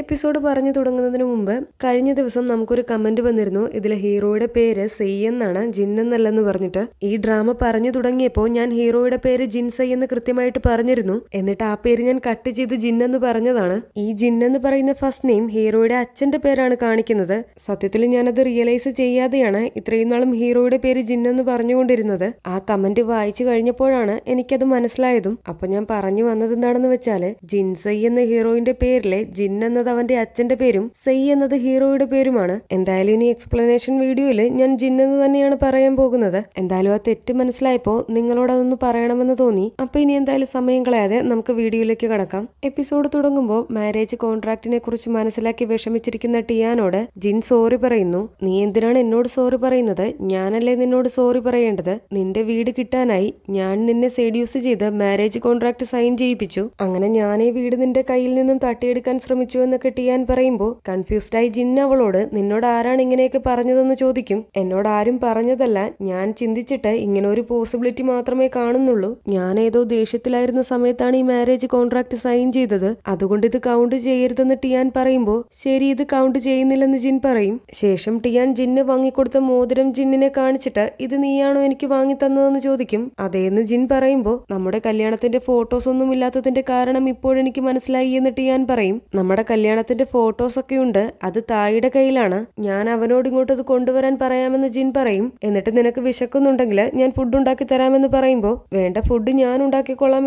episode പറഞ്ഞു തുടങ്ങുന്നതിന് മുമ്പ് കഴിഞ്ഞ ദിവസം നമുക്കൊരു കമന്റ് വന്നിരുന്നു ഇതിലെ ഹീറോയുടെ പേര് സെയ് എന്നാണ് ജിൻ എന്നല്ലെന്ന് പറഞ്ഞിട്ട് ഈ ഡ്രാമ പറഞ്ഞു തുടങ്ങിയപ്പോൾ ഞാൻ ഹീറോയുടെ പേര് ജിൻ സെയ് എന്ന് കൃത്യമായിട്ട് പറഞ്ഞിരുന്നു എന്നിട്ട് ആ പേര് ഞാൻ കട്ട് ചെയ്ത് ജിൻ എന്ന് പറഞ്ഞതാണ് ഈ ജിൻ എന്ന് പറയുന്ന ഫസ്റ്റ് നെയിം ഹീറോയുടെ അച്ഛന്റെ പേരാണ് കാണിക്കുന്നത് സത്യത്തിൽ ഞാനത് റിയലൈസ് ചെയ്യാതെയാണ് ഇത്രയും നാളും ഹീറോയുടെ പേര് ജിൻ എന്ന് പറഞ്ഞുകൊണ്ടിരുന്നത് ആ കമന്റ് വായിച്ചു കഴിഞ്ഞപ്പോഴാണ് എനിക്കത് മനസ്സിലായതും അപ്പൊ ഞാൻ പറഞ്ഞു വന്നത് എന്താണെന്ന് വെച്ചാൽ ജിൻസൈ എന്ന ഹീറോയിന്റെ പേരിലെ ജിൻ എന്നത് അവന്റെ അച്ഛന്റെ പേരും സെയ് എന്നത് ഹീറോയുടെ പേരുമാണ് എന്തായാലും ഇനി എക്സ്പ്ലനേഷൻ വീഡിയോയിൽ ഞാൻ ജിന്നെന്ന് തന്നെയാണ് പറയാൻ പോകുന്നത് എന്തായാലും ആ തെറ്റ് മനസ്സിലായപ്പോ നിങ്ങളോട് അതൊന്ന് പറയണമെന്ന് തോന്നി അപ്പൊ ഇനി എന്തായാലും സമയം കളയാതെ നമുക്ക് വീഡിയോയിലേക്ക് കടക്കാം എപ്പിസോഡ് തുടങ്ങുമ്പോൾ മാരേജ് കോൺട്രാക്റ്റിനെ കുറിച്ച് മനസ്സിലാക്കി വിഷമിച്ചിരിക്കുന്ന ടിയാനോട് ജിൻ സോറി പറയുന്നു നീ എന്തിനാണ് എന്നോട് സോറി പറയുന്നത് ഞാനല്ലേ നിന്നോട് സോറി പറയേണ്ടത് നിന്റെ വീട് കിട്ടാനായി ഞാൻ നിന്നെ സെഡ്യൂസ് ചെയ്ത് മാരേജ് കോൺട്രാക്ട് സൈൻ ചെയ്യിപ്പിച്ചു അങ്ങനെ ഞാൻ ഈ വീട് നിന്റെ കയ്യിൽ നിന്നും തട്ടിയെടുക്കാൻ ശ്രമിച്ചു എന്നൊക്കെ ടിയാൻ പറയുമ്പോൾ കൺഫ്യൂസ്ഡായി ജിൻ അവളോട് നിന്നോട് ആരാണ് ഇങ്ങനെയൊക്കെ പറഞ്ഞതെന്ന് ചോദിക്കും എന്നോട് ആരും പറഞ്ഞതല്ല ഞാൻ ചിന്തിച്ചിട്ട് ഇങ്ങനെ ഒരു പോസിബിലിറ്റി മാത്രമേ കാണുന്നുള്ളൂ ഞാൻ ഏതോ ദേഷ്യത്തിലായിരുന്ന സമയത്താണ് ഈ മാരേജ് കോൺട്രാക്ട് സൈൻ ചെയ്തത് അതുകൊണ്ട് ഇത് കൗണ്ട് ചെയ്യരുതെന്ന് ടിയാൻ പറയുമ്പോൾ ശരി ഇത് കൗണ്ട് ചെയ്യുന്നില്ലെന്ന് ജിൻ പറയും ശേഷം ടിയാൻ ജിന്ന് വാങ്ങിക്കൊടുത്ത മോതിരം ജിന്നിനെ കാണിച്ചിട്ട് ഇത് നീയാണോ എനിക്ക് വാങ്ങി തന്നതെന്ന് ചോദിക്കും അതേന്ന് ജിൻ പറയുമ്പോൾ നമ്മുടെ കല്യാണത്തിന്റെ ഫോട്ടോസ് ഒന്നും ഇല്ലാത്തതിന്റെ കാരണം ഇപ്പോഴെനിക്ക് മനസ്സിലായി എന്ന് ടിയാൻ പറയും നമ്മുടെ കല്യാണത്തിന്റെ ഫോട്ടോസൊക്കെ ഉണ്ട് അത് തായിയുടെ കയ്യിലാണ് ഞാൻ അവനോട് ഇങ്ങോട്ട് അത് കൊണ്ടുവരാൻ പറയാമെന്ന് ജിൻ പറയും എന്നിട്ട് നിനക്ക് വിശക്കുന്നുണ്ടെങ്കിൽ ഞാൻ ഫുഡ് ഉണ്ടാക്കി തരാമെന്ന് പറയുമ്പോൾ വേണ്ട ഫുഡ് ഞാൻ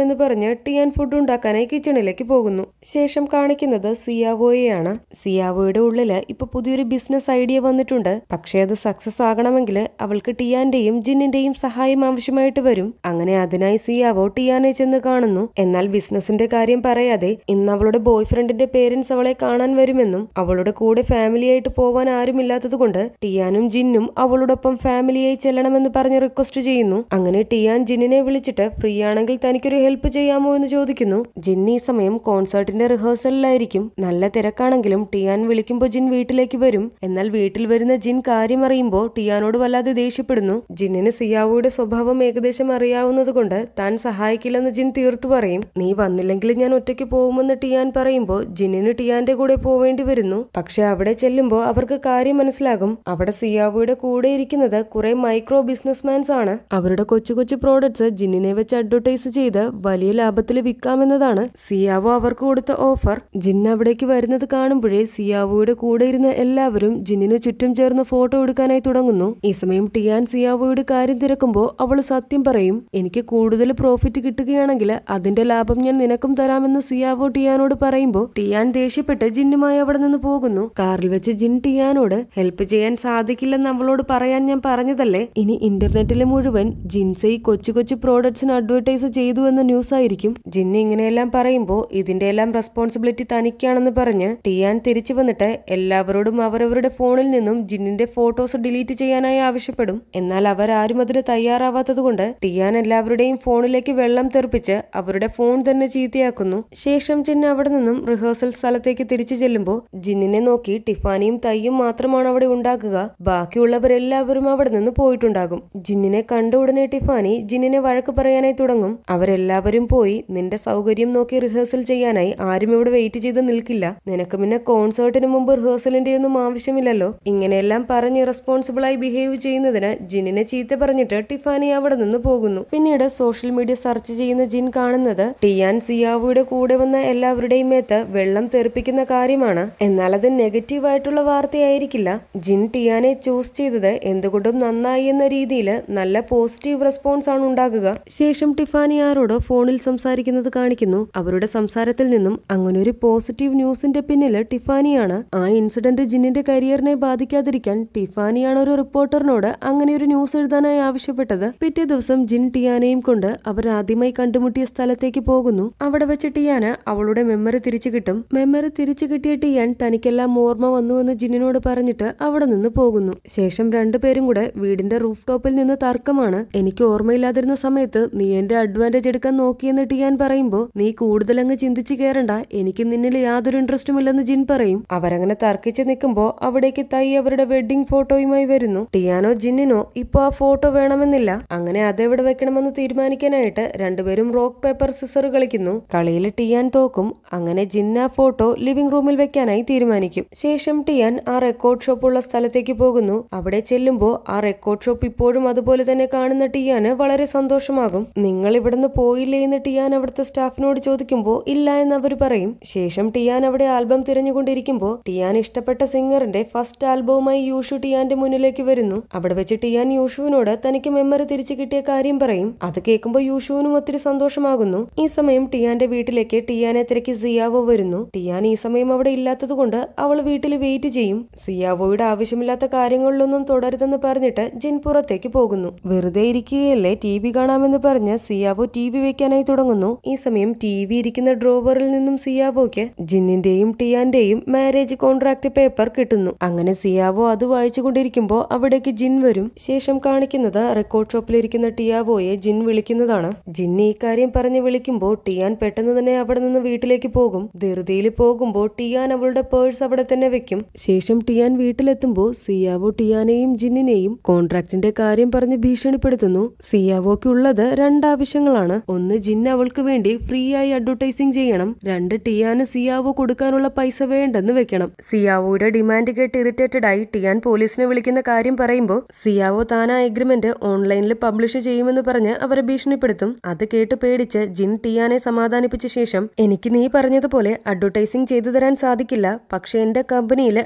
എന്ന് പറഞ്ഞ് ടിയാൻ ഫുഡ് ഉണ്ടാക്കാനായി കിച്ചണിലേക്ക് പോകുന്നു ശേഷം കാണിക്കുന്നത് സിയാവോയെയാണ് സിയാവോയുടെ ഉള്ളില് ഇപ്പൊ പുതിയൊരു ബിസിനസ് ഐഡിയ വന്നിട്ടുണ്ട് പക്ഷേ അത് സക്സസ് ആകണമെങ്കിൽ അവൾക്ക് ടിയാന്റെയും ജിന്നിന്റെയും സഹായം ആവശ്യമായിട്ട് വരും അങ്ങനെ അതിനായി സിയാവോ ടിയാനെ ചെന്ന് കാണുന്നു എന്നാൽ ബിസിനസിന്റെ കാര്യം പറയാതെ ഇന്ന് അവളുടെ ബോയ് ഫ്രണ്ടിന്റെ പേരൻസ് അവൾ അവളെ കാണാൻ വരുമെന്നും അവളുടെ കൂടെ ഫാമിലിയായിട്ട് പോവാൻ ആരുമില്ലാത്തതുകൊണ്ട് ടിയാനും ജിന്നും അവളോടൊപ്പം ഫാമിലിയായി ചെല്ലണമെന്ന് പറഞ്ഞ് റിക്വസ്റ്റ് ചെയ്യുന്നു അങ്ങനെ ടിയാൻ ജിന്നിനെ വിളിച്ചിട്ട് ഫ്രീ ആണെങ്കിൽ തനിക്കൊരു ഹെൽപ്പ് ചെയ്യാമോ എന്ന് ചോദിക്കുന്നു ജിന്ന് ഈ സമയം കോൺസേർട്ടിന്റെ റിഹേഴ്സലിലായിരിക്കും നല്ല തിരക്കാണെങ്കിലും ടിയാൻ വിളിക്കുമ്പോൾ ജിൻ വീട്ടിലേക്ക് വരും എന്നാൽ വീട്ടിൽ വരുന്ന ജിൻ കാര്യം അറിയുമ്പോൾ ടിയാനോട് വല്ലാതെ ദേഷ്യപ്പെടുന്നു ജിന്നിന് സിയാവോയുടെ സ്വഭാവം ഏകദേശം അറിയാവുന്നതുകൊണ്ട് താൻ സഹായിക്കില്ലെന്ന് ജിൻ തീർത്തു പറയും നീ വന്നില്ലെങ്കിൽ ഞാൻ ഒറ്റയ്ക്ക് പോകുമെന്ന് ടിയാൻ പറയുമ്പോൾ ജിന്നിന് ടിയാൻ സിയാന്റെ കൂടെ പോവേണ്ടി വരുന്നു പക്ഷെ അവിടെ ചെല്ലുമ്പോൾ അവർക്ക് കാര്യം മനസ്സിലാകും അവിടെ സിയാവോയുടെ കൂടെ ഇരിക്കുന്നത് കുറെ മൈക്രോ ബിസിനസ്മാൻസ് ആണ് അവരുടെ കൊച്ചു കൊച്ചു പ്രോഡക്ട്സ് ജിന്നിനെ വെച്ച് അഡ്വർടൈസ് ചെയ്ത് വലിയ ലാഭത്തിൽ വിൽക്കാമെന്നതാണ് സിയാവോ അവർക്ക് കൊടുത്ത ഓഫർ ജിൻ അവിടേക്ക് വരുന്നത് കാണുമ്പോഴേ സിയാവോയുടെ കൂടെ ഇരുന്ന എല്ലാവരും ജിന്നിനു ചുറ്റും ചേർന്ന് ഫോട്ടോ എടുക്കാനായി തുടങ്ങുന്നു ഈ സമയം ടിയാൻ സിയാവോയുടെ കാര്യം തിരക്കുമ്പോൾ അവൾ സത്യം പറയും എനിക്ക് കൂടുതൽ പ്രോഫിറ്റ് കിട്ടുകയാണെങ്കിൽ അതിന്റെ ലാഭം ഞാൻ നിനക്കും തരാമെന്ന് സിയാവോ ടിയാനോട് പറയുമ്പോൾ ടിയാൻ ദേഷ്യം ദേഷ്യപ്പെട്ട് ജിന്നുമായി അവിടെ നിന്ന് പോകുന്നു കാറിൽ വെച്ച് ജിൻ ടിയാനോട് ഹെൽപ്പ് ചെയ്യാൻ സാധിക്കില്ലെന്ന് അവളോട് പറയാൻ ഞാൻ പറഞ്ഞതല്ലേ ഇനി ഇന്റർനെറ്റിലെ മുഴുവൻ ജിൻസൈ കൊച്ചു കൊച്ചു പ്രോഡക്ട്സിന് അഡ്വർടൈസ് ചെയ്തു എന്ന ന്യൂസ് ആയിരിക്കും ജിന്നി ഇങ്ങനെയെല്ലാം പറയുമ്പോൾ ഇതിന്റെ എല്ലാം റെസ്പോൺസിബിലിറ്റി തനിക്കാണെന്ന് പറഞ്ഞ് ടിയാൻ തിരിച്ചു വന്നിട്ട് എല്ലാവരോടും അവരവരുടെ ഫോണിൽ നിന്നും ജിന്നിന്റെ ഫോട്ടോസ് ഡിലീറ്റ് ചെയ്യാനായി ആവശ്യപ്പെടും എന്നാൽ അവരാരും അതിന് തയ്യാറാവാത്തതുകൊണ്ട് ടിയാൻ എല്ലാവരുടെയും ഫോണിലേക്ക് വെള്ളം തെറിപ്പിച്ച് അവരുടെ ഫോൺ തന്നെ ചീത്തയാക്കുന്നു ശേഷം ജിൻ അവിടെ നിന്നും റിഹേഴ്സൽ സ്ഥലത്തേക്ക് ലോകത്തേക്ക് തിരിച്ചു ചെല്ലുമ്പോൾ ജിന്നിനെ നോക്കി ടിഫാനിയും തയ്യും മാത്രമാണ് അവിടെ ഉണ്ടാക്കുക ബാക്കിയുള്ളവരെല്ലാവരും അവിടെ നിന്ന് പോയിട്ടുണ്ടാകും ജിന്നിനെ കണ്ട ഉടനെ ടിഫാനി ജിന്നിനെ വഴക്ക് പറയാനായി തുടങ്ങും അവരെല്ലാവരും പോയി നിന്റെ സൗകര്യം നോക്കി റിഹേഴ്സൽ ചെയ്യാനായി ആരും ഇവിടെ വെയിറ്റ് ചെയ്ത് നിൽക്കില്ല നിനക്ക് പിന്നെ കോൺസേർട്ടിന് മുമ്പ് റിഹേഴ്സലിന്റെ ഒന്നും ആവശ്യമില്ലല്ലോ ഇങ്ങനെയെല്ലാം പറഞ്ഞ് റെസ്പോൺസിബിളായി ബിഹേവ് ചെയ്യുന്നതിന് ജിന്നിനെ ചീത്ത പറഞ്ഞിട്ട് ടിഫാനി അവിടെ നിന്ന് പോകുന്നു പിന്നീട് സോഷ്യൽ മീഡിയ സെർച്ച് ചെയ്യുന്ന ജിൻ കാണുന്നത് ടിയാൻ സിയാവുയുടെ കൂടെ വന്ന എല്ലാവരുടെയും മേത്ത് വെള്ളം തെറിപ്പിക്കും ലഭിക്കുന്ന കാര്യമാണ് എന്നാൽ അത് നെഗറ്റീവായിട്ടുള്ള വാർത്തയായിരിക്കില്ല ജിൻ ടിയാനെ ചൂസ് ചെയ്തത് എന്തുകൊണ്ടും നന്നായി എന്ന രീതിയിൽ നല്ല പോസിറ്റീവ് റെസ്പോൺസ് ആണ് ഉണ്ടാകുക ശേഷം ടിഫാനി ആരോട് ഫോണിൽ സംസാരിക്കുന്നത് കാണിക്കുന്നു അവരുടെ സംസാരത്തിൽ നിന്നും അങ്ങനെ ഒരു പോസിറ്റീവ് ന്യൂസിന്റെ പിന്നിൽ ടിഫാനിയാണ് ആ ഇൻസിഡന്റ് ജിന്നിന്റെ കരിയറിനെ ബാധിക്കാതിരിക്കാൻ ടിഫാനിയാണ് ഒരു റിപ്പോർട്ടറിനോട് അങ്ങനെ ഒരു ന്യൂസ് എഴുതാനായി ആവശ്യപ്പെട്ടത് പിറ്റേ ദിവസം ജിൻ ടിയാനയും കൊണ്ട് അവർ ആദ്യമായി കണ്ടുമുട്ടിയ സ്ഥലത്തേക്ക് പോകുന്നു അവിടെ വെച്ച് ടിയാന അവളുടെ മെമ്മറി തിരിച്ചു കിട്ടും മെമ്മറി തിരിച്ചു കിട്ടിയ ടിയാൻ തനിക്കെല്ലാം ഓർമ്മ വന്നുവെന്ന് ജിന്നിനോട് പറഞ്ഞിട്ട് അവിടെ നിന്ന് പോകുന്നു ശേഷം രണ്ടുപേരും കൂടെ വീടിന്റെ റൂഫ് ടോപ്പിൽ നിന്ന് തർക്കമാണ് എനിക്ക് ഓർമ്മയില്ലാതിരുന്ന സമയത്ത് നീ എന്റെ അഡ്വാൻറ്റേജ് എടുക്കാൻ നോക്കിയെന്ന് ടിയാൻ പറയുമ്പോൾ നീ കൂടുതലങ്ങ് ചിന്തിച്ചു കയറണ്ട എനിക്ക് നിന്നിൽ യാതൊരു ഇൻട്രസ്റ്റും ഇല്ലെന്ന് ജിൻ പറയും അവരങ്ങനെ തർക്കിച്ച് നിൽക്കുമ്പോൾ അവിടേക്ക് തൈ അവരുടെ വെഡിങ് ഫോട്ടോയുമായി വരുന്നു ടിയാനോ ജിന്നിനോ ഇപ്പൊ ആ ഫോട്ടോ വേണമെന്നില്ല അങ്ങനെ അതെവിടെ വെക്കണമെന്ന് തീരുമാനിക്കാനായിട്ട് രണ്ടുപേരും റോക്ക് പേപ്പർ സിസർ കളിക്കുന്നു കളിയിൽ ടിയാൻ തോക്കും അങ്ങനെ ജിന്ന ഫോട്ടോ ലിവിംഗ് റൂമിൽ വെക്കാനായി തീരുമാനിക്കും ശേഷം ടിയാൻ ആ റെക്കോർഡ് ഷോപ്പുള്ള സ്ഥലത്തേക്ക് പോകുന്നു അവിടെ ചെല്ലുമ്പോൾ ആ റെക്കോർഡ് ഷോപ്പ് ഇപ്പോഴും അതുപോലെ തന്നെ കാണുന്ന ടിയാന് വളരെ സന്തോഷമാകും നിങ്ങൾ ഇവിടുന്ന് പോയില്ലേ എന്ന് ടിയാൻ അവിടുത്തെ സ്റ്റാഫിനോട് ചോദിക്കുമ്പോൾ ഇല്ല എന്ന് അവർ പറയും ശേഷം ടിയാൻ അവിടെ ആൽബം തിരഞ്ഞുകൊണ്ടിരിക്കുമ്പോൾ ടിയാൻ ഇഷ്ടപ്പെട്ട സിംഗറിന്റെ ഫസ്റ്റ് ആൽബവുമായി യൂഷു ടിയാന്റെ മുന്നിലേക്ക് വരുന്നു അവിടെ വെച്ച് ടിയാൻ യൂഷുവിനോട് തനിക്ക് മെമ്മറി തിരിച്ചു കിട്ടിയ കാര്യം പറയും അത് കേൾക്കുമ്പോൾ യൂഷുവിനും ഒത്തിരി സന്തോഷമാകുന്നു ഈ സമയം ടിയാന്റെ വീട്ടിലേക്ക് ടിയാനെ തിരക്കി സിയാവോ വരുന്നു ടിയാൻ ഈ സമയം അവിടെ ഇല്ലാത്തതുകൊണ്ട് അവൾ വീട്ടിൽ വെയിറ്റ് ചെയ്യും സിയാവോയുടെ ആവശ്യമില്ലാത്ത കാര്യങ്ങളിലൊന്നും തുടരുതെന്ന് പറഞ്ഞിട്ട് ജിൻ പുറത്തേക്ക് പോകുന്നു വെറുതെ ഇരിക്കുകയല്ലേ ടി വി കാണാമെന്ന് പറഞ്ഞ് സിയാവോ ടി വി വെക്കാനായി തുടങ്ങുന്നു ഈ സമയം ടി വി ഇരിക്കുന്ന ഡ്രോവറിൽ നിന്നും സിയാവോയ്ക്ക് ജിന്നിന്റെയും ടിയാന്റെയും മാരേജ് കോൺട്രാക്ട് പേപ്പർ കിട്ടുന്നു അങ്ങനെ സിയാവോ അത് വായിച്ചുകൊണ്ടിരിക്കുമ്പോൾ അവിടേക്ക് ജിൻ വരും ശേഷം കാണിക്കുന്നത് റെക്കോർഡ് ഷോപ്പിലിരിക്കുന്ന ടിയാവോയെ ജിൻ വിളിക്കുന്നതാണ് ജിൻ ഈ കാര്യം പറഞ്ഞ് വിളിക്കുമ്പോൾ ടിയാൻ പെട്ടെന്ന് തന്നെ അവിടെ നിന്ന് വീട്ടിലേക്ക് പോകും ധൃതിയിൽ പോകും പോകുമ്പോൾ ടിയാൻ അവളുടെ പേഴ്സ് അവിടെ തന്നെ വെക്കും ശേഷം ടിയാൻ വീട്ടിലെത്തുമ്പോൾ സിയാവോ ടിയാനെയും ജിന്നിനെയും കോൺട്രാക്ടിന്റെ കാര്യം പറഞ്ഞ് ഭീഷണിപ്പെടുത്തുന്നു സിയാവോക്ക് ഉള്ളത് രണ്ടാവശ്യങ്ങളാണ് ഒന്ന് ജിൻ അവൾക്ക് വേണ്ടി ഫ്രീ ആയി അഡ്വർടൈസിംഗ് ചെയ്യണം രണ്ട് ടിയാന് സിയാവോ കൊടുക്കാനുള്ള പൈസ വേണ്ടെന്ന് വെക്കണം സിയാവോയുടെ ഡിമാൻഡ് കേട്ട് ഇറിറ്റേറ്റഡ് ആയി ടിയാൻ പോലീസിനെ വിളിക്കുന്ന കാര്യം പറയുമ്പോൾ സിയാവോ താൻ ആ എഗ്രിമെന്റ് ഓൺലൈനിൽ പബ്ലിഷ് ചെയ്യുമെന്ന് പറഞ്ഞ് അവരെ ഭീഷണിപ്പെടുത്തും അത് കേട്ട് പേടിച്ച് ജിൻ ടിയാനെ സമാധാനിപ്പിച്ച ശേഷം എനിക്ക് നീ പറഞ്ഞതുപോലെ അഡ്വർടൈസിംഗ് വർക്കിംഗ് ചെയ്തു തരാൻ സാധിക്കില്ല പക്ഷെ എൻ്റെ കമ്പനിയിൽ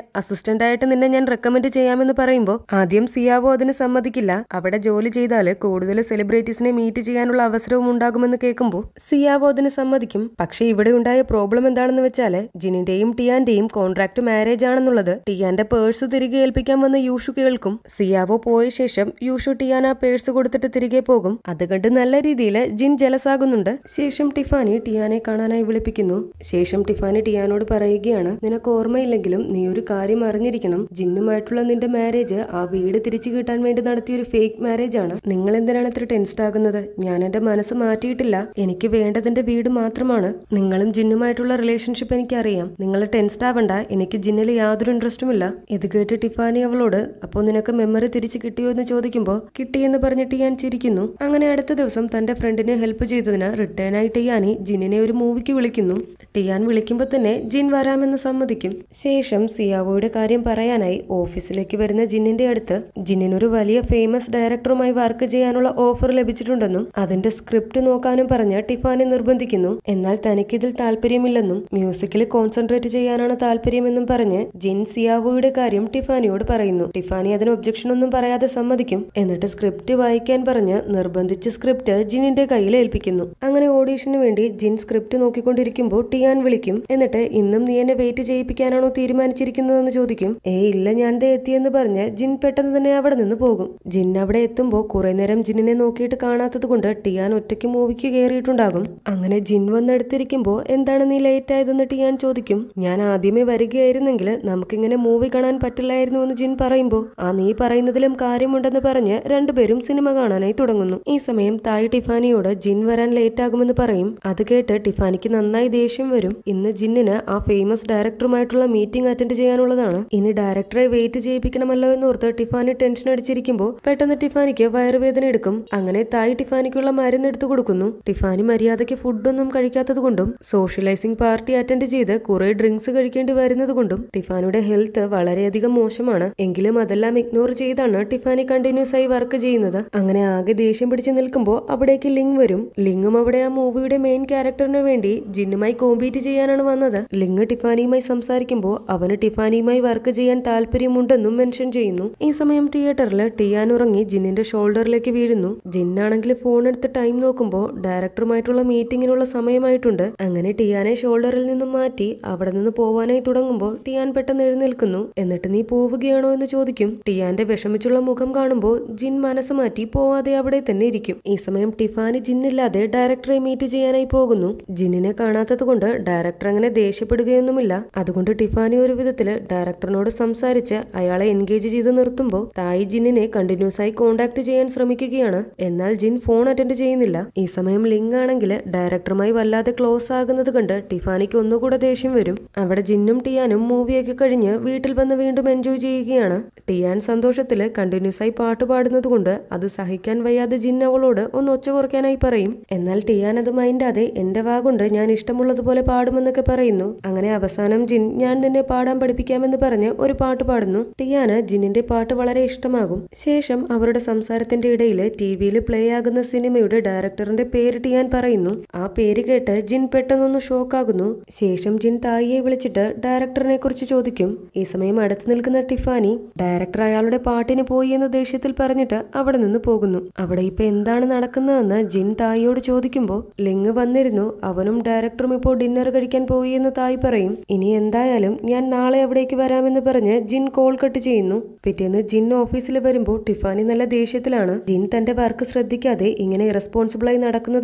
ആയിട്ട് നിന്നെ ഞാൻ റെക്കമെൻഡ് ചെയ്യാമെന്ന് പറയുമ്പോൾ ആദ്യം സിയാവോ അതിന് സമ്മതിക്കില്ല അവിടെ ജോലി ചെയ്താൽ കൂടുതൽ സെലിബ്രിറ്റീസിനെ മീറ്റ് ചെയ്യാനുള്ള അവസരവും ഉണ്ടാകുമെന്ന് കേൾക്കുമ്പോൾ സിയാവോ അതിന് സമ്മതിക്കും പക്ഷെ ഇവിടെ ഉണ്ടായ പ്രോബ്ലം എന്താണെന്ന് വെച്ചാൽ ജിനിന്റെയും ടിയാന്റെയും കോൺട്രാക്ട് മാരേജ് ആണെന്നുള്ളത് ടിയാന്റെ പേഴ്സ് തിരികെ ഏൽപ്പിക്കാൻ വന്ന യൂഷു കേൾക്കും സിയാവോ പോയ ശേഷം യൂഷു ടിയാൻ ആ പേഴ്സ് കൊടുത്തിട്ട് തിരികെ പോകും അത് കണ്ട് നല്ല രീതിയിൽ ജിൻ ജലസാകുന്നുണ്ട് ശേഷം ടിഫാനി ടിയാനെ കാണാനായി വിളിപ്പിക്കുന്നു ശേഷം ടിഫാനി ടിയാൻ ഷാജഹാനോട് പറയുകയാണ് നിനക്ക് ഓർമ്മയില്ലെങ്കിലും നീ ഒരു കാര്യം അറിഞ്ഞിരിക്കണം ജിന്നുമായിട്ടുള്ള നിന്റെ മാരേജ് ആ വീട് തിരിച്ചു കിട്ടാൻ വേണ്ടി നടത്തിയ ഒരു ഫേക്ക് മാരേജ് ആണ് നിങ്ങൾ എന്തിനാണ് ഇത്ര ടെൻസ്ഡ് ആകുന്നത് ഞാൻ എന്റെ മനസ്സ് മാറ്റിയിട്ടില്ല എനിക്ക് വേണ്ടതിന്റെ വീട് മാത്രമാണ് നിങ്ങളും ജിന്നുമായിട്ടുള്ള റിലേഷൻഷിപ്പ് എനിക്കറിയാം നിങ്ങൾ ടെൻസ്ഡ് ആവണ്ട എനിക്ക് ജിന്നിൽ യാതൊരു ഇൻട്രസ്റ്റും ഇല്ല ഇത് കേട്ട് ടിഫാനി അവളോട് അപ്പോൾ നിനക്ക് മെമ്മറി തിരിച്ചു കിട്ടിയോ എന്ന് ചോദിക്കുമ്പോൾ കിട്ടിയെന്ന് പറഞ്ഞിട്ട് ഞാൻ ചിരിക്കുന്നു അങ്ങനെ അടുത്ത ദിവസം തന്റെ ഫ്രണ്ടിനെ ഹെൽപ്പ് ചെയ്തതിന് റിട്ടേൺ ആയി ടിയാനി ജിന്നിനെ ഒരു മൂവിക്ക് വിളിക്കുന്നു ടിയാൻ വിളിക്കുമ്പോൾ തന്നെ ജിൻ വരാമെന്ന് സമ്മതിക്കും ശേഷം സിയാവോയുടെ കാര്യം പറയാനായി ഓഫീസിലേക്ക് വരുന്ന ജിന്നിന്റെ അടുത്ത് ജിന്നിനൊരു വലിയ ഫേമസ് ഡയറക്ടറുമായി വർക്ക് ചെയ്യാനുള്ള ഓഫർ ലഭിച്ചിട്ടുണ്ടെന്നും അതിന്റെ സ്ക്രിപ്റ്റ് നോക്കാനും പറഞ്ഞ് ടിഫാനെ നിർബന്ധിക്കുന്നു എന്നാൽ തനിക്കിതിൽ താല്പര്യമില്ലെന്നും മ്യൂസിക്കിൽ കോൺസെൻട്രേറ്റ് ചെയ്യാനാണ് താല്പര്യമെന്നും പറഞ്ഞ് ജിൻ സിയാവോയുടെ കാര്യം ടിഫാനിയോട് പറയുന്നു ടിഫാനി അതിന് ഒബ്ജക്ഷൻ ഒന്നും പറയാതെ സമ്മതിക്കും എന്നിട്ട് സ്ക്രിപ്റ്റ് വായിക്കാൻ പറഞ്ഞ് നിർബന്ധിച്ച് സ്ക്രിപ്റ്റ് ജിന്നിന്റെ കയ്യിൽ ഏൽപ്പിക്കുന്നു അങ്ങനെ ഓഡീഷന് വേണ്ടി ജിൻ സ്ക്രിപ്റ്റ് നോക്കിക്കൊണ്ടിരിക്കുമ്പോൾ ടിയാൻ വിളിക്കും എന്നിട്ട് ഇന്നും നീ എന്നെ വെയിറ്റ് ചെയ്യിപ്പിക്കാനാണോ തീരുമാനിച്ചിരിക്കുന്നതെന്ന് ചോദിക്കും ഏ ഇല്ല ഞാൻ ദേ എത്തിയെന്ന് പറഞ്ഞ് ജിൻ പെട്ടെന്ന് തന്നെ അവിടെ നിന്ന് പോകും ജിൻ അവിടെ എത്തുമ്പോൾ കുറെ നേരം ജിന്നിനെ നോക്കിയിട്ട് കാണാത്തത് കൊണ്ട് ടിയാൻ ഒറ്റയ്ക്ക് മൂവിക്ക് കയറിയിട്ടുണ്ടാകും അങ്ങനെ ജിൻ വന്നെടുത്തിരിക്കുമ്പോൾ എന്താണ് നീ ലേറ്റ് ആയതെന്ന് ടിയാൻ ചോദിക്കും ഞാൻ ആദ്യമേ വരികയായിരുന്നെങ്കിൽ നമുക്കിങ്ങനെ മൂവി കാണാൻ പറ്റില്ലായിരുന്നു എന്ന് ജിൻ പറയുമ്പോൾ ആ നീ പറയുന്നതിലും കാര്യമുണ്ടെന്ന് പറഞ്ഞ് രണ്ടുപേരും സിനിമ കാണാനായി തുടങ്ങുന്നു ഈ സമയം തായ് ടിഫാനിയോട് ജിൻ വരാൻ ലേറ്റ് ആകുമെന്ന് പറയും അത് കേട്ട് ടിഫാനിക്ക് നന്നായി ദേഷ്യം വരും ഇന്ന് ജിന്നിന് ആ ഫേമസ് ഡയറക്ടറുമായിട്ടുള്ള മീറ്റിംഗ് അറ്റൻഡ് ചെയ്യാനുള്ളതാണ് ഇനി ഡയറക്ടറെ വെയിറ്റ് ചെയ്യിപ്പിക്കണമല്ലോ എന്ന് ഓർത്ത് ടിഫാനി ടെൻഷൻ അടിച്ചിരിക്കുമ്പോൾ പെട്ടെന്ന് ടിഫാനിക്ക് വയറുവേദന എടുക്കും അങ്ങനെ തായ് ടിഫാനിക്കുള്ള മരുന്ന് എടുത്തു കൊടുക്കുന്നു ടിഫാനി മര്യാദയ്ക്ക് ഫുഡൊന്നും കഴിക്കാത്തത് കൊണ്ടും സോഷ്യലൈസിംഗ് പാർട്ടി അറ്റൻഡ് ചെയ്ത് കുറെ ഡ്രിങ്ക്സ് കഴിക്കേണ്ടി വരുന്നത് കൊണ്ടും ടിഫാനിയുടെ ഹെൽത്ത് വളരെയധികം മോശമാണ് എങ്കിലും അതെല്ലാം ഇഗ്നോർ ചെയ്താണ് ടിഫാനി കണ്ടിന്യൂസ് ആയി വർക്ക് ചെയ്യുന്നത് അങ്ങനെ ആകെ ദേഷ്യം പിടിച്ച് നിൽക്കുമ്പോൾ അവിടേക്ക് ലിങ് വരും ലിങ്ങും അവിടെ ആ മൂവിയുടെ മെയിൻ ക്യാരക്ടറിന് വേണ്ടി ജിന്നുമായി കോമ്പീറ്റ് ചെയ്യാനാണ് വന്നത് ലിങ് ടിഫാനിയുമായി സംസാരിക്കുമ്പോൾ അവന് ടിഫാനിയുമായി വർക്ക് ചെയ്യാൻ താല്പര്യമുണ്ടെന്നും മെൻഷൻ ചെയ്യുന്നു ഈ സമയം തിയേറ്ററിൽ ടിയാൻ ഉറങ്ങി ജിന്നിന്റെ ഷോൾഡറിലേക്ക് വീഴുന്നു ജിന്നാണെങ്കിൽ ഫോൺ എടുത്ത് ടൈം നോക്കുമ്പോൾ ഡയറക്ടറുമായിട്ടുള്ള മീറ്റിംഗിനുള്ള സമയമായിട്ടുണ്ട് അങ്ങനെ ടിയാനെ ഷോൾഡറിൽ നിന്നും മാറ്റി അവിടെ നിന്ന് പോവാനായി തുടങ്ങുമ്പോൾ ടിയാൻ പെട്ടെന്ന് എഴുന്നേൽക്കുന്നു എന്നിട്ട് നീ പോവുകയാണോ എന്ന് ചോദിക്കും ടിയാന്റെ വിഷമിച്ചുള്ള മുഖം കാണുമ്പോൾ ജിൻ മനസ്സ് മാറ്റി പോവാതെ അവിടെ തന്നെ ഇരിക്കും ഈ സമയം ടിഫാനി ജിന്നില്ലാതെ ഡയറക്ടറെ മീറ്റ് ചെയ്യാനായി പോകുന്നു ജിന്നിനെ കാണാത്തത് കൊണ്ട് ഡയറക്ടർ അങ്ങനെ ദേഷ്യപ്പെടുകയൊന്നുമില്ല അതുകൊണ്ട് ടിഫാനി ഒരു വിധത്തിൽ ഡയറക്ടറിനോട് സംസാരിച്ച് അയാളെ എൻഗേജ് ചെയ്ത് നിർത്തുമ്പോൾ തായ് ജിന്നിനെ കണ്ടിന്യൂസ് ആയി കോണ്ടാക്ട് ചെയ്യാൻ ശ്രമിക്കുകയാണ് എന്നാൽ ജിൻ ഫോൺ അറ്റൻഡ് ചെയ്യുന്നില്ല ഈ സമയം ലിങ് ആണെങ്കിൽ ഡയറക്ടറുമായി വല്ലാതെ ക്ലോസ് ആകുന്നത് കണ്ട് ടിഫാനിക്ക് ഒന്നുകൂടെ ദേഷ്യം വരും അവിടെ ജിന്നും ടിയാനും മൂവിയൊക്കെ കഴിഞ്ഞ് വീട്ടിൽ വന്ന് വീണ്ടും എൻജോയ് ചെയ്യുകയാണ് ടിയാൻ സന്തോഷത്തിൽ കണ്ടിന്യൂസ് ആയി പാട്ട് പാടുന്നത് കൊണ്ട് അത് സഹിക്കാൻ വയ്യാതെ ജിൻ അവളോട് ഒന്ന് ഒച്ച കുറയ്ക്കാനായി പറയും എന്നാൽ ടിയാൻ അത് മൈൻഡാതെ എന്റെ വാഗുണ്ട് ഞാൻ ഇഷ്ടമുള്ളതുപോലെ പാടുമെന്നൊക്കെ പറയുന്നു ചെയ്യുന്നു അങ്ങനെ അവസാനം ജിൻ ഞാൻ നിന്നെ പാടാൻ പഠിപ്പിക്കാമെന്ന് പറഞ്ഞ് ഒരു പാട്ട് പാടുന്നു ടിയാന ജിന്നിന്റെ പാട്ട് വളരെ ഇഷ്ടമാകും ശേഷം അവരുടെ സംസാരത്തിന്റെ ഇടയിൽ ടി വിയിൽ പ്ലേ ആകുന്ന സിനിമയുടെ ഡയറക്ടറിന്റെ പേര് ടിയാൻ പറയുന്നു ആ പേര് കേട്ട് ജിൻ പെട്ടെന്നൊന്ന് ആകുന്നു ശേഷം ജിൻ തായിയെ വിളിച്ചിട്ട് ഡയറക്ടറിനെ കുറിച്ച് ചോദിക്കും ഈ സമയം അടുത്ത് നിൽക്കുന്ന ടിഫാനി ഡയറക്ടർ അയാളുടെ പാട്ടിന് പോയി എന്ന ദേഷ്യത്തിൽ പറഞ്ഞിട്ട് അവിടെ നിന്ന് പോകുന്നു അവിടെ ഇപ്പൊ എന്താണ് നടക്കുന്നതെന്ന് ജിൻ തായിയോട് ചോദിക്കുമ്പോൾ ലിങ് വന്നിരുന്നു അവനും ഡയറക്ടറും ഇപ്പോൾ ഡിന്നർ കഴിക്കാൻ പോയി എന്ന് എന്ന് തായ് പറയും ഇനി എന്തായാലും ഞാൻ നാളെ അവിടേക്ക് വരാമെന്ന് പറഞ്ഞ് ജിൻ കോൾ കട്ട് ചെയ്യുന്നു പിറ്റേന്ന് ജിൻ ഓഫീസിൽ വരുമ്പോൾ ടിഫാനി നല്ല ദേഷ്യത്തിലാണ് ജിൻ തന്റെ വർക്ക് ശ്രദ്ധിക്കാതെ ഇങ്ങനെ ഇറസ്പോൺസിബിളായി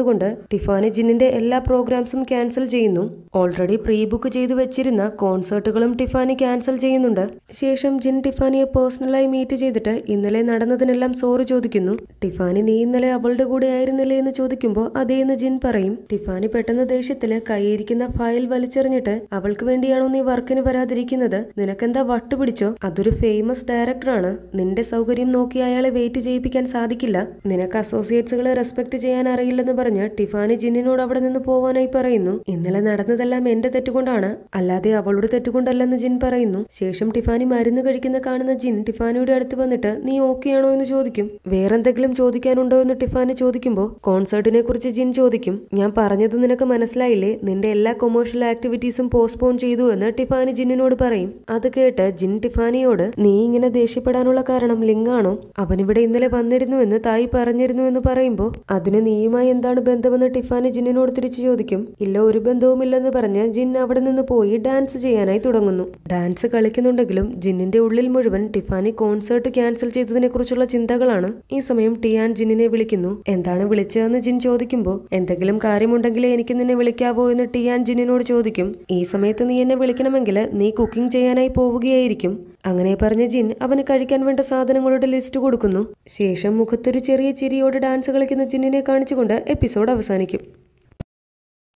കൊണ്ട് ടിഫാനി ജിന്നിന്റെ എല്ലാ പ്രോഗ്രാംസും ക്യാൻസൽ ചെയ്യുന്നു ഓൾറെഡി പ്രീ ബുക്ക് ചെയ്തു വെച്ചിരുന്ന കോൺസേർട്ടുകളും ടിഫാനി ക്യാൻസൽ ചെയ്യുന്നുണ്ട് ശേഷം ജിൻ ടിഫാനിയെ പേഴ്സണലായി മീറ്റ് ചെയ്തിട്ട് ഇന്നലെ നടന്നതിനെല്ലാം സോറി ചോദിക്കുന്നു ടിഫാനി നീ ഇന്നലെ അവളുടെ കൂടെ ആയിരുന്നില്ലേ എന്ന് ചോദിക്കുമ്പോൾ അതേന്ന് ജിൻ പറയും ടിഫാനി പെട്ടെന്ന് ദേഷ്യത്തിൽ കൈയിരിക്കുന്ന ഫയൽ വലിച്ചെറിഞ്ഞ കളഞ്ഞിട്ട് അവൾക്ക് വേണ്ടിയാണോ നീ വർക്കിന് വരാതിരിക്കുന്നത് നിനക്കെന്താ വട്ട് പിടിച്ചോ അതൊരു ഫേമസ് ഡയറക്ടറാണ് നിന്റെ സൗകര്യം നോക്കി അയാളെ വെയിറ്റ് ചെയ്യിപ്പിക്കാൻ സാധിക്കില്ല നിനക്ക് അസോസിയേറ്റ്സുകളെ റെസ്പെക്ട് ചെയ്യാൻ അറിയില്ലെന്ന് പറഞ്ഞ് ടിഫാനി ജിന്നിനോട് അവിടെ നിന്ന് പോവാനായി പറയുന്നു ഇന്നലെ നടന്നതെല്ലാം എന്റെ തെറ്റുകൊണ്ടാണ് അല്ലാതെ അവളുടെ തെറ്റുകൊണ്ടല്ലെന്ന് ജിൻ പറയുന്നു ശേഷം ടിഫാനി മരുന്ന് കഴിക്കുന്ന കാണുന്ന ജിൻ ടിഫാനിയുടെ അടുത്ത് വന്നിട്ട് നീ ഓക്കെയാണോ എന്ന് ചോദിക്കും വേറെന്തെങ്കിലും ചോദിക്കാനുണ്ടോ എന്ന് ടിഫാനി ചോദിക്കുമ്പോൾ കോൺസേർട്ടിനെ കുറിച്ച് ജിൻ ചോദിക്കും ഞാൻ പറഞ്ഞത് നിനക്ക് മനസ്സിലായില്ലേ നിന്റെ എല്ലാ കൊമേഴ്ഷ്യൽ ആക്ടിവിറ്റി ആക്ടിവിറ്റീസും പോസ്റ്റ്പോൺ ചെയ്തു എന്ന് ടിഫാനി ജിന്നിനോട് പറയും അത് കേട്ട് ജിൻ ടിഫാനിയോട് നീ ഇങ്ങനെ ദേഷ്യപ്പെടാനുള്ള കാരണം ലിംഗാണോ അവനിവിടെ ഇന്നലെ വന്നിരുന്നു എന്ന് തായി പറഞ്ഞിരുന്നു എന്ന് പറയുമ്പോൾ അതിന് നീയുമായി എന്താണ് ബന്ധമെന്ന് ടിഫാനി ജിന്നിനോട് തിരിച്ചു ചോദിക്കും ഇല്ല ഒരു ബന്ധവുമില്ലെന്ന് പറഞ്ഞ് ജിൻ അവിടെ നിന്ന് പോയി ഡാൻസ് ചെയ്യാനായി തുടങ്ങുന്നു ഡാൻസ് കളിക്കുന്നുണ്ടെങ്കിലും ജിന്നിന്റെ ഉള്ളിൽ മുഴുവൻ ടിഫാനി കോൺസേർട്ട് ക്യാൻസൽ ചെയ്തതിനെ കുറിച്ചുള്ള ചിന്തകളാണ് ഈ സമയം ടിയാൻ ജിന്നിനെ വിളിക്കുന്നു എന്താണ് വിളിച്ചതെന്ന് ജിൻ ചോദിക്കുമ്പോൾ എന്തെങ്കിലും കാര്യമുണ്ടെങ്കിലേ എനിക്ക് നിന്നെ വിളിക്കാവോ എന്ന് ടിയാൻ ജിന്നിനോട് ചോദിക്കും ഈ സമയത്ത് നീ എന്നെ വിളിക്കണമെങ്കിൽ നീ കുക്കിംഗ് ചെയ്യാനായി പോവുകയായിരിക്കും അങ്ങനെ പറഞ്ഞ ജിൻ അവന് കഴിക്കാൻ വേണ്ട സാധനങ്ങളുടെ ലിസ്റ്റ് കൊടുക്കുന്നു ശേഷം മുഖത്തൊരു ചെറിയ ചിരിയോടെ ഡാൻസ് കളിക്കുന്ന ജിന്നിനെ കാണിച്ചുകൊണ്ട് എപ്പിസോഡ് അവസാനിക്കും